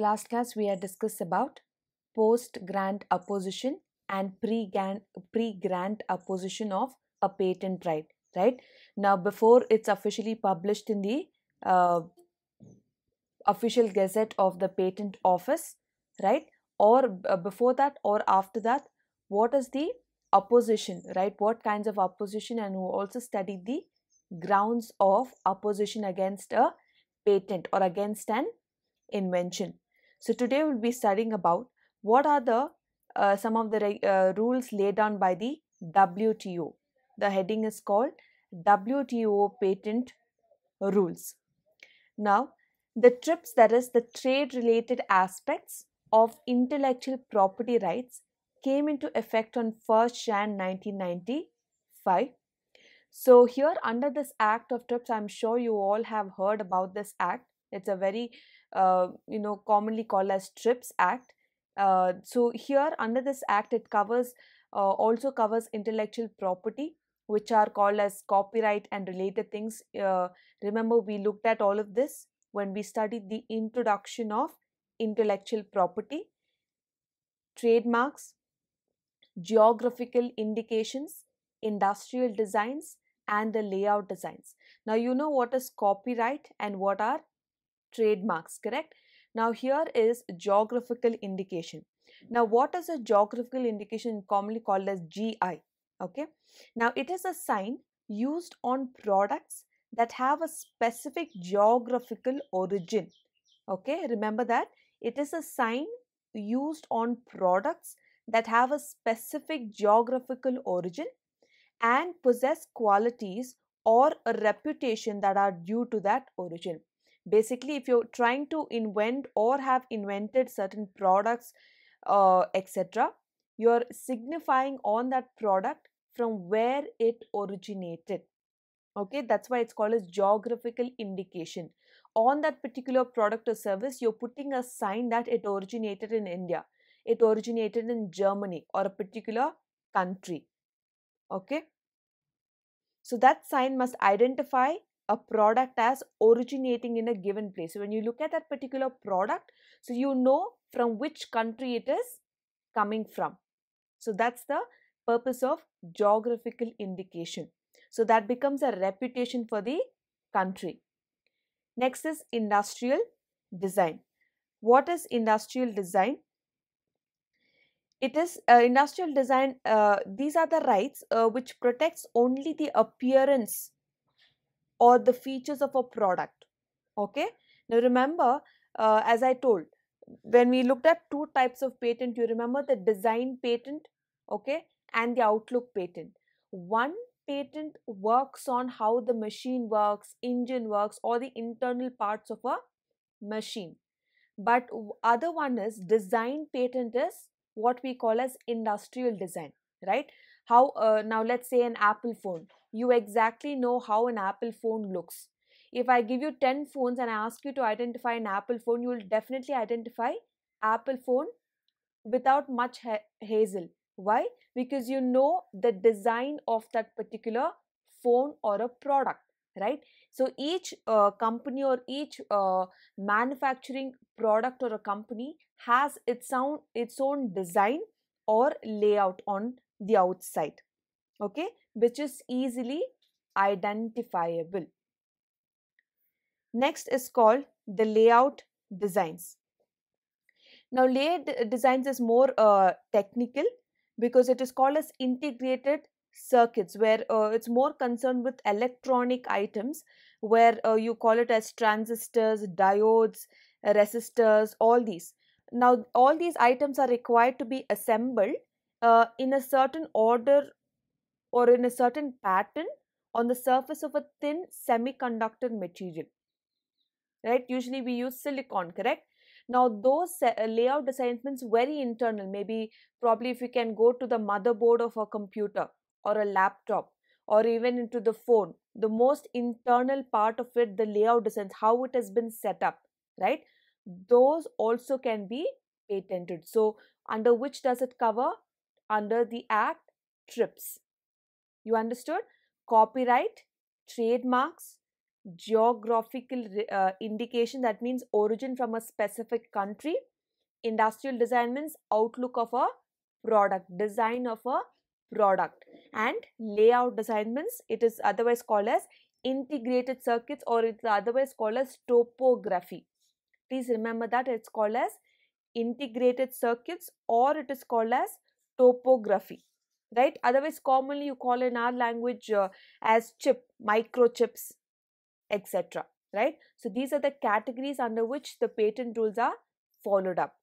last class we had discussed about post-grant opposition and pre-grant pre opposition of a patent right, right? Now, before it's officially published in the uh, official gazette of the patent office, right? Or uh, before that or after that, what is the opposition, right? What kinds of opposition and who also studied the grounds of opposition against a patent or against an invention so today we'll be studying about what are the uh, some of the uh, rules laid down by the WTO. The heading is called WTO patent rules. Now, the TRIPS, that is the trade related aspects of intellectual property rights, came into effect on 1st Jan 1995. So, here under this Act of TRIPS, I'm sure you all have heard about this Act. It's a very uh, you know commonly called as TRIPS Act. Uh, so here under this act it covers uh, also covers intellectual property which are called as copyright and related things. Uh, remember we looked at all of this when we studied the introduction of intellectual property, trademarks, geographical indications, industrial designs and the layout designs. Now you know what is copyright and what are trademarks, correct? Now here is geographical indication. Now what is a geographical indication commonly called as GI, okay? Now it is a sign used on products that have a specific geographical origin, okay? Remember that it is a sign used on products that have a specific geographical origin and possess qualities or a reputation that are due to that origin basically if you're trying to invent or have invented certain products uh, etc you're signifying on that product from where it originated okay that's why it's called as geographical indication on that particular product or service you're putting a sign that it originated in india it originated in germany or a particular country okay so that sign must identify a product as originating in a given place. So when you look at that particular product, so you know from which country it is coming from. So that's the purpose of geographical indication. So that becomes a reputation for the country. Next is industrial design. What is industrial design? It is uh, industrial design. Uh, these are the rights uh, which protects only the appearance or the features of a product okay now remember uh, as i told when we looked at two types of patent you remember the design patent okay and the outlook patent one patent works on how the machine works engine works or the internal parts of a machine but other one is design patent is what we call as industrial design right how uh, now let's say an apple phone you exactly know how an Apple phone looks. If I give you 10 phones and I ask you to identify an Apple phone, you will definitely identify Apple phone without much ha- hazel. Why? Because you know the design of that particular phone or a product, right? So each uh, company or each uh, manufacturing product or a company has its own its own design or layout on the outside. Okay, which is easily identifiable. Next is called the layout designs. Now layout designs is more uh, technical because it is called as integrated circuits where uh, it's more concerned with electronic items where uh, you call it as transistors, diodes, resistors, all these. Now all these items are required to be assembled uh, in a certain order or in a certain pattern on the surface of a thin semiconductor material. Right? Usually we use silicon, correct? Now those uh, layout assignments very internal. Maybe probably if you can go to the motherboard of a computer or a laptop or even into the phone, the most internal part of it, the layout designs, how it has been set up, right? Those also can be patented. So under which does it cover? Under the Act TRIPS you understood? Copyright, trademarks, geographical uh, indication that means origin from a specific country. Industrial design means outlook of a product, design of a product and layout design means it is otherwise called as integrated circuits or it's otherwise called as topography. Please remember that it's called as integrated circuits or it is called as topography right otherwise commonly you call in our language uh, as chip microchips etc right so these are the categories under which the patent rules are followed up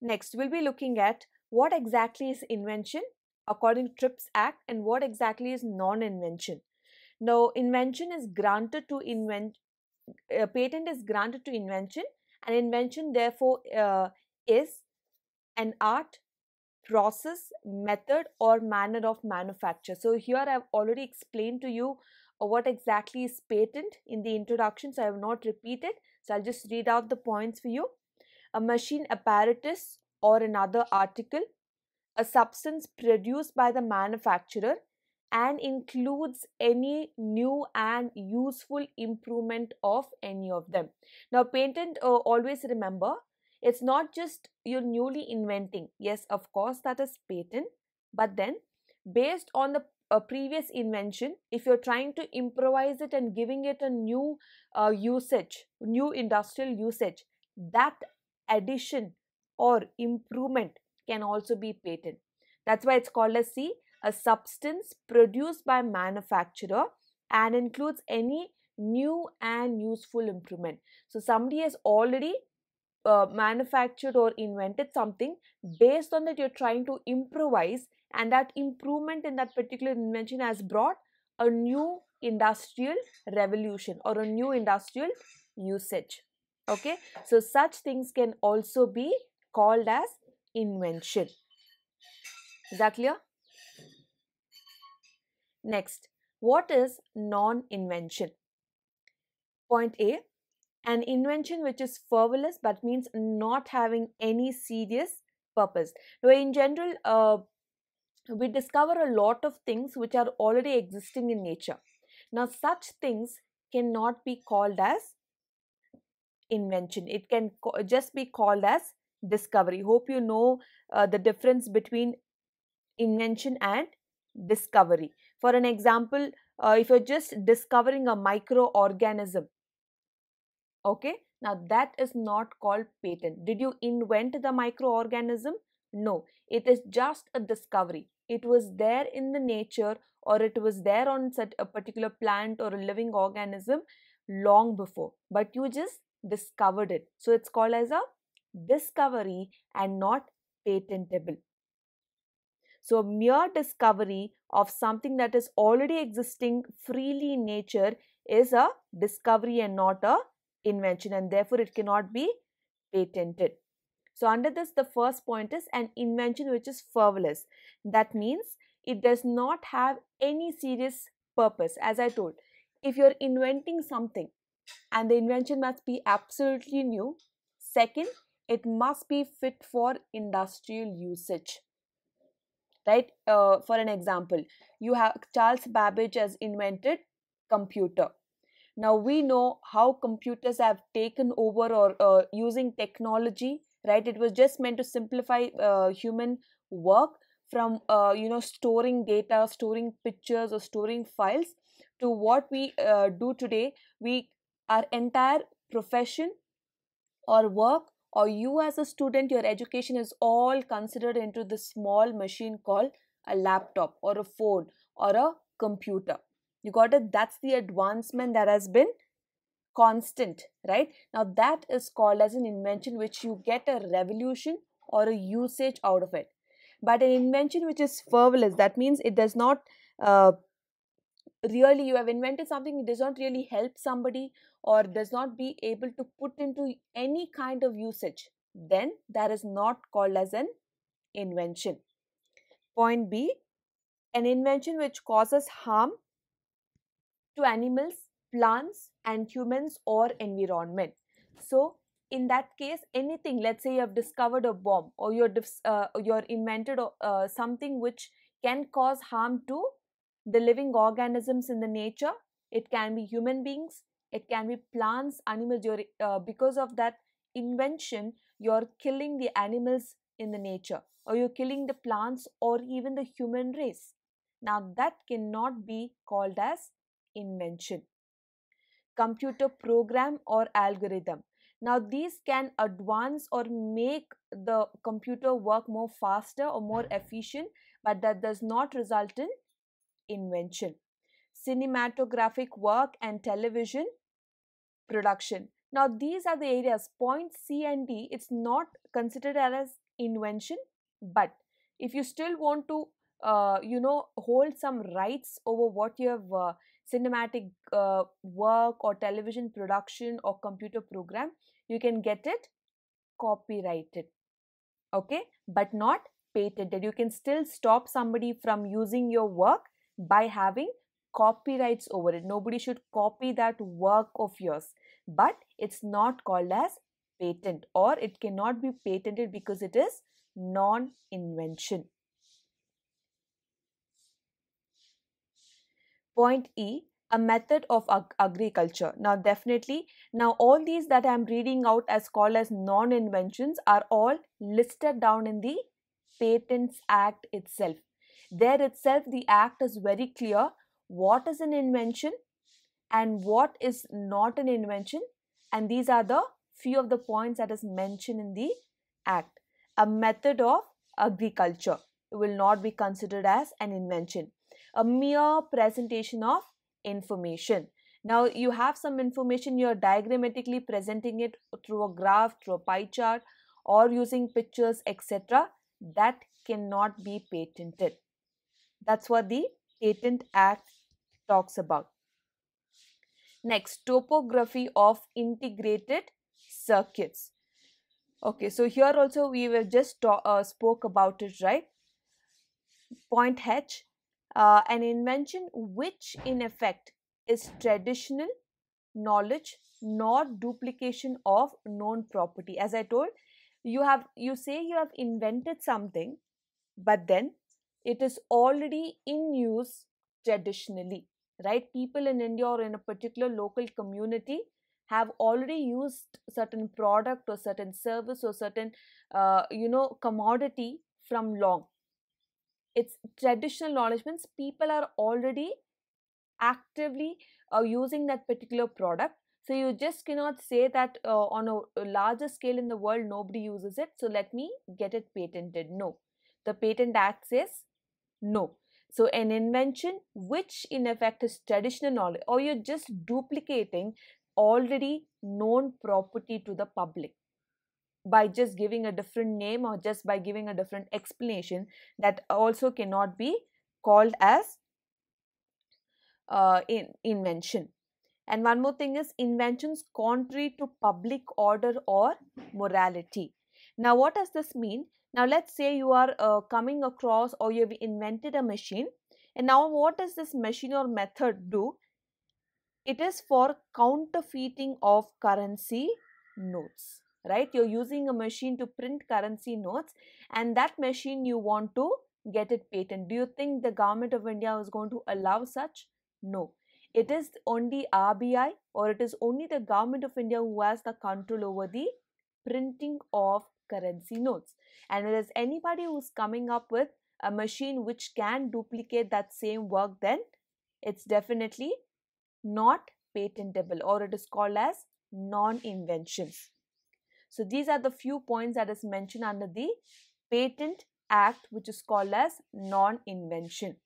next we'll be looking at what exactly is invention according to trips act and what exactly is non invention now invention is granted to invent a uh, patent is granted to invention and invention therefore uh, is an art, process, method, or manner of manufacture. So, here I've already explained to you uh, what exactly is patent in the introduction, so I have not repeated. So, I'll just read out the points for you. A machine apparatus or another article, a substance produced by the manufacturer, and includes any new and useful improvement of any of them. Now, patent uh, always remember it's not just you're newly inventing. Yes, of course, that is patent, but then based on the uh, previous invention, if you're trying to improvise it and giving it a new uh, usage, new industrial usage, that addition or improvement can also be patent. That's why it's called a c a substance produced by manufacturer and includes any new and useful improvement. So somebody has already uh, manufactured or invented something based on that you're trying to improvise and that improvement in that particular invention has brought a new industrial revolution or a new industrial usage okay so such things can also be called as invention is that clear next what is non invention point a an invention which is frivolous but means not having any serious purpose. So, in general, uh, we discover a lot of things which are already existing in nature. Now, such things cannot be called as invention, it can just be called as discovery. Hope you know uh, the difference between invention and discovery. For an example, uh, if you're just discovering a microorganism, okay now that is not called patent did you invent the microorganism no it is just a discovery it was there in the nature or it was there on such a particular plant or a living organism long before but you just discovered it so it's called as a discovery and not patentable so mere discovery of something that is already existing freely in nature is a discovery and not a invention and therefore it cannot be patented. So, under this, the first point is an invention which is frivolous. That means it does not have any serious purpose. As I told, if you're inventing something and the invention must be absolutely new, second, it must be fit for industrial usage. Right? Uh, for an example, you have Charles Babbage has invented computer now we know how computers have taken over or uh, using technology, right? It was just meant to simplify uh, human work from uh, you know storing data, storing pictures, or storing files to what we uh, do today. We our entire profession or work or you as a student, your education is all considered into this small machine called a laptop or a phone or a computer you got it? That's the advancement that has been constant, right? Now, that is called as an invention which you get a revolution or a usage out of it. But an invention which is frivolous, that means it does not uh, really, you have invented something, it does not really help somebody or does not be able to put into any kind of usage, then that is not called as an invention. Point B, an invention which causes harm to animals, plants and humans or environment. So in that case anything let's say you have discovered a bomb or you're uh, you're invented uh, something which can cause harm to the living organisms in the nature it can be human beings it can be plants animals you're, uh, because of that invention you're killing the animals in the nature or you're killing the plants or even the human race now that cannot be called as invention. Computer program or algorithm. Now, these can advance or make the computer work more faster or more efficient, but that does not result in invention. Cinematographic work and television production. Now, these are the areas point C and D. It's not considered as invention, but if you still want to, uh, you know, hold some rights over what you have uh, cinematic uh, work or television production or computer program you can get it copyrighted okay but not patented you can still stop somebody from using your work by having copyrights over it nobody should copy that work of yours but it's not called as patent or it cannot be patented because it is non invention Point E, a method of ag agriculture. Now, definitely, now all these that I am reading out as called as non inventions are all listed down in the Patents Act itself. There itself, the act is very clear what is an invention and what is not an invention, and these are the few of the points that is mentioned in the act. A method of agriculture will not be considered as an invention a mere presentation of information. Now you have some information, you're diagrammatically presenting it through a graph, through a pie chart or using pictures etc. That cannot be patented. That's what the Patent Act talks about. Next, topography of integrated circuits. Okay, so here also we have just uh, spoke about it, right? Point H, uh, an invention which in effect is traditional knowledge nor duplication of known property as i told you have you say you have invented something but then it is already in use traditionally right people in india or in a particular local community have already used certain product or certain service or certain uh, you know commodity from long it's traditional knowledge means people are already actively uh, using that particular product so you just cannot say that uh, on a, a larger scale in the world nobody uses it so let me get it patented no the patent act says no so an invention which in effect is traditional knowledge or you're just duplicating already known property to the public by just giving a different name or just by giving a different explanation that also cannot be called as uh, in, invention. And one more thing is inventions contrary to public order or morality. Now, what does this mean? Now, let's say you are uh, coming across or you have invented a machine. And now, what does this machine or method do? It is for counterfeiting of currency notes right? You're using a machine to print currency notes, and that machine you want to get it patent. Do you think the government of India is going to allow such? No. It is only RBI or it is only the government of India who has the control over the printing of currency notes. And if there's anybody who's coming up with a machine which can duplicate that same work, then it's definitely not patentable or it is called as non invention. So these are the few points that is mentioned under the Patent Act which is called as non-invention.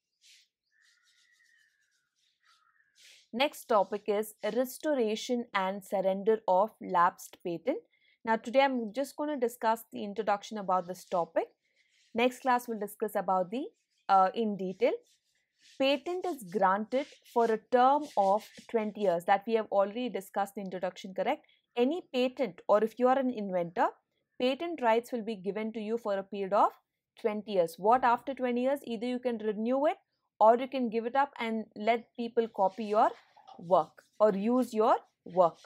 Next topic is restoration and surrender of lapsed patent. Now today I'm just going to discuss the introduction about this topic. Next class we'll discuss about the uh, in detail. Patent is granted for a term of 20 years that we have already discussed the introduction correct any patent or if you are an inventor, patent rights will be given to you for a period of 20 years. What after 20 years? Either you can renew it or you can give it up and let people copy your work or use your work.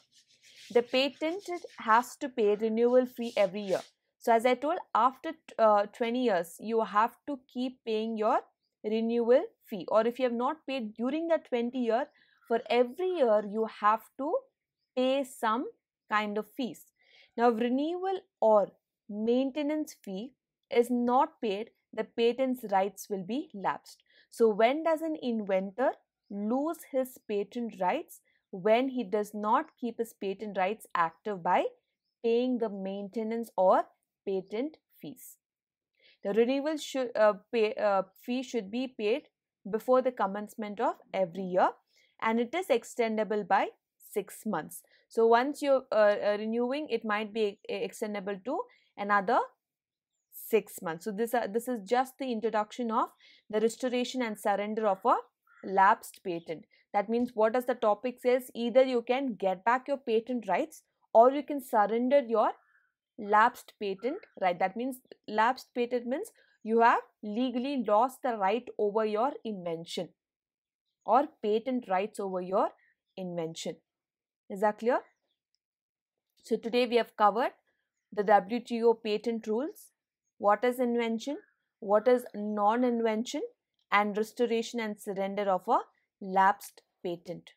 The patent has to pay renewal fee every year. So as I told, after uh, 20 years, you have to keep paying your renewal fee. Or if you have not paid during the 20 year, for every year you have to pay some kind of fees. Now, renewal or maintenance fee is not paid, the patent's rights will be lapsed. So, when does an inventor lose his patent rights? When he does not keep his patent rights active by paying the maintenance or patent fees. The renewal should, uh, pay, uh, fee should be paid before the commencement of every year and it is extendable by six months. So once you're uh, uh, renewing, it might be extendable to another six months. So this, uh, this is just the introduction of the restoration and surrender of a lapsed patent. That means what does the topic says? Either you can get back your patent rights or you can surrender your lapsed patent right. That means lapsed patent means you have legally lost the right over your invention or patent rights over your invention. Is that clear? So today we have covered the WTO patent rules, what is invention, what is non-invention and restoration and surrender of a lapsed patent.